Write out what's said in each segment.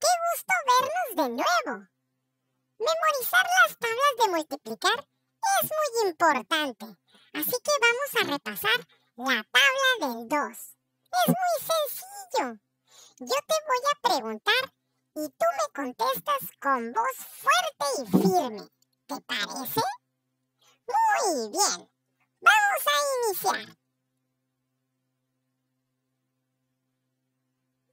¡Qué gusto vernos de nuevo! Memorizar las tablas de multiplicar es muy importante, así que vamos a repasar la tabla del 2. Es muy sencillo. Yo te voy a preguntar y tú me contestas con voz fuerte y firme. ¿Te parece? Muy bien. Vamos a iniciar.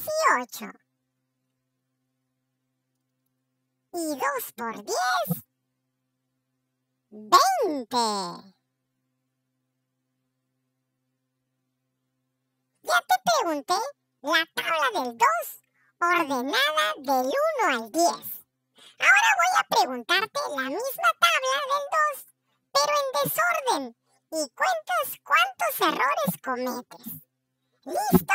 18. Y 2 por 10, 20. Ya te pregunté la tabla del 2 ordenada del 1 al 10. Ahora voy a preguntarte la misma tabla del 2, pero en desorden. Y cuentas cuántos errores cometes. ¿Listo?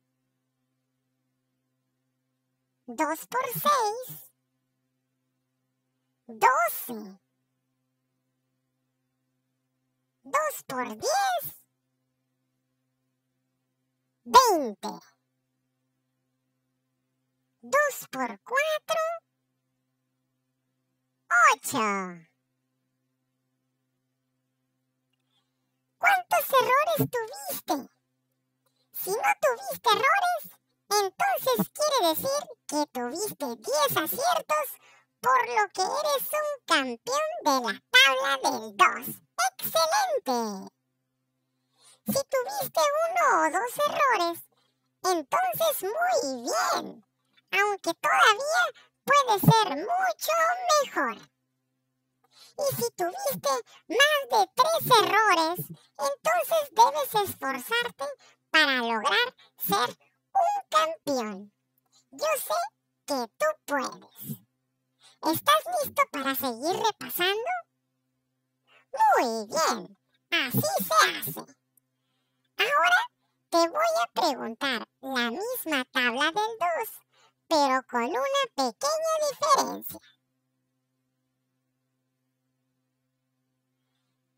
2 por 6, 12. 2 por 10, 20. 2 por 4, 8. ¿Cuántos errores tuviste? Si no tuviste errores, entonces quiere decir que tuviste 10 aciertos, por lo que eres un campeón de la tabla del 2. ¡Excelente! Si tuviste uno o dos errores, entonces muy bien, aunque todavía puede ser mucho mejor. Y si tuviste más de tres errores, entonces debes esforzarte para lograr ser un campeón. Yo sé que tú puedes. ¿Estás listo para seguir repasando? Muy bien, así se hace. Ahora te voy a preguntar la misma tabla del 2, pero con una pequeña diferencia.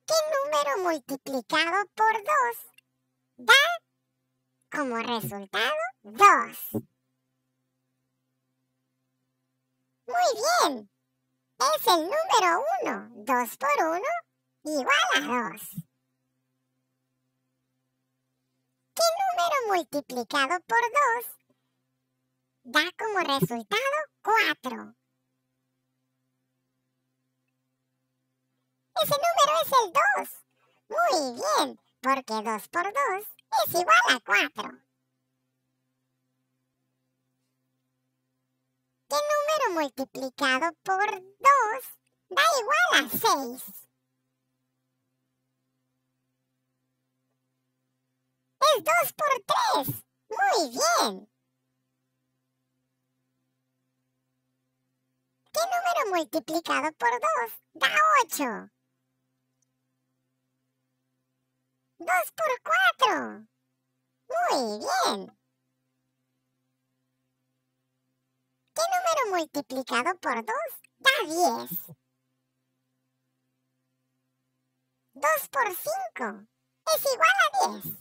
¿Qué número multiplicado por 2 da como resultado 2. Muy bien. Es el número 1. 2 por 1 igual a 2. ¿Qué número multiplicado por 2 da como resultado 4? Ese número es el 2. Muy bien, porque 2 por 2 es igual a 4. ¿Qué número multiplicado por 2 da igual a 6? Es 2 por 3. Muy bien. ¿Qué número multiplicado por 2 da 8? 2 por 4. Muy bien. ¿Qué número multiplicado por 2 da 10? 2 por 5 es igual a 10.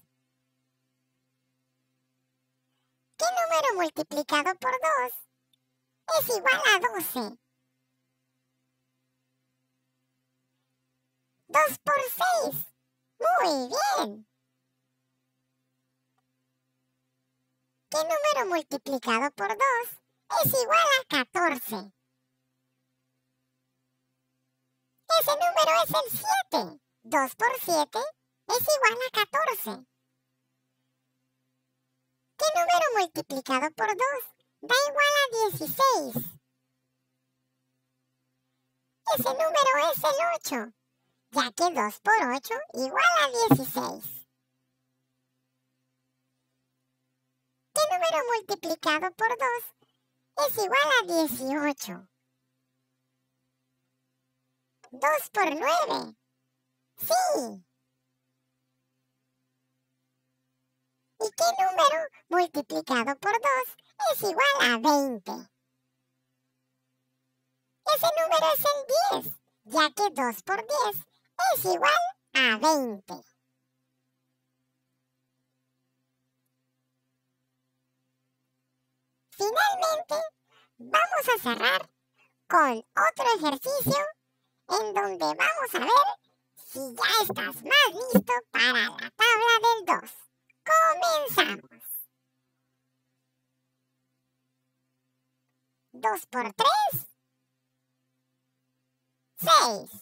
¿Qué número multiplicado por 2 es igual a 12? 2 por 6 muy bien. ¿Qué número multiplicado por 2 es igual a 14? Ese número es el 7. 2 por 7 es igual a 14. ¿Qué número multiplicado por 2 da igual a 16? Ese número es el 8 ya que 2 por 8 igual a 16. ¿Qué número multiplicado por 2 es igual a 18? 2 por 9. Sí. ¿Y qué número multiplicado por 2 es igual a 20? Ese número es el 10, ya que 2 por 10 es igual a 20. Finalmente, vamos a cerrar con otro ejercicio en donde vamos a ver si ya estás más listo para la tabla del 2. Comenzamos. 2 por 3, 6.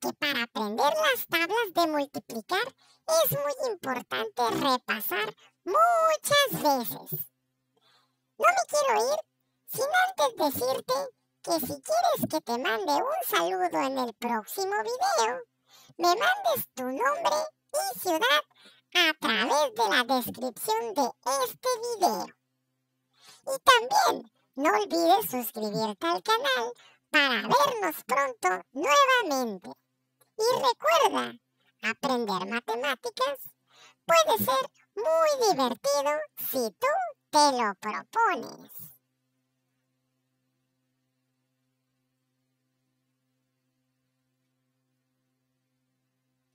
que para aprender las tablas de multiplicar es muy importante repasar muchas veces. No me quiero ir sin antes decirte que si quieres que te mande un saludo en el próximo video, me mandes tu nombre y ciudad a través de la descripción de este video. Y también no olvides suscribirte al canal para vernos pronto nuevamente. Y recuerda, aprender matemáticas puede ser muy divertido si tú te lo propones.